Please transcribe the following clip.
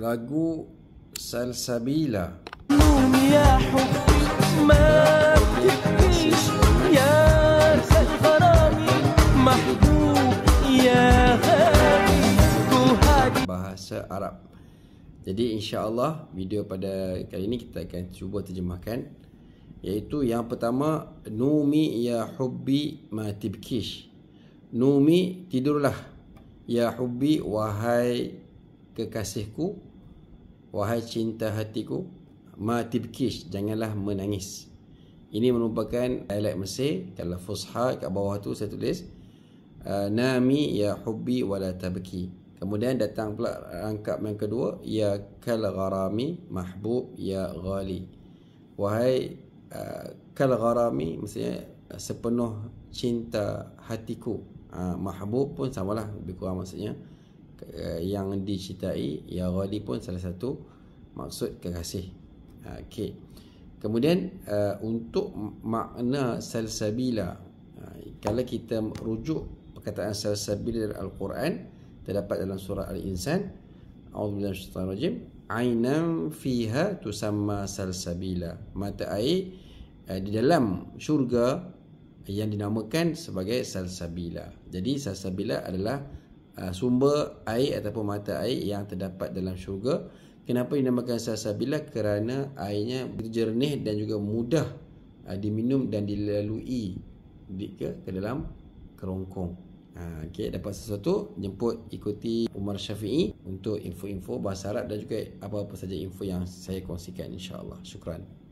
lagu Salsabila. Bahasa Arab. Jadi insya-Allah video pada kali ini kita akan cuba terjemahkan iaitu yang pertama numi ya hubbi ma tibkish. Numi tidurlah ya hubbi wahai kekasihku Wahai cinta hatiku Mati bekis Janganlah menangis Ini merupakan Dialek Mesir Kalau fusha Kat bawah tu saya tulis ah, Nami ya hubbi wala tabki Kemudian datang pula rangkap yang kedua Ya kal gharami mahbub ya ghali Wahai uh, kal gharami Maksudnya ah, sepenuh cinta hatiku Mahbub pun samalah Lebih kurang maksudnya Eh, yang dicintai ya ghali pun salah satu maksud kekasih okey kemudian uh, untuk makna salsabila uh, kalau kita rujuk perkataan salsabila dalam al-Quran terdapat dalam surah al-insan auzubillahisyaitanirrajim ainan fiha tusamma salsabila mata air uh, di dalam syurga yang dinamakan sebagai salsabila jadi salsabila adalah Ah, sumber air ataupun mata air yang terdapat dalam syurga. Kenapa dinamakan salsabila? Kerana airnya berjernih dan juga mudah ah, diminum dan dilalui ke, ke dalam kerongkong. Ha, ah, okay, dapat sesuatu, jemput ikuti Umar Syafi'i untuk info-info bahasa Arab dan juga apa-apa saja info yang saya kongsikan insyaAllah. Syukran.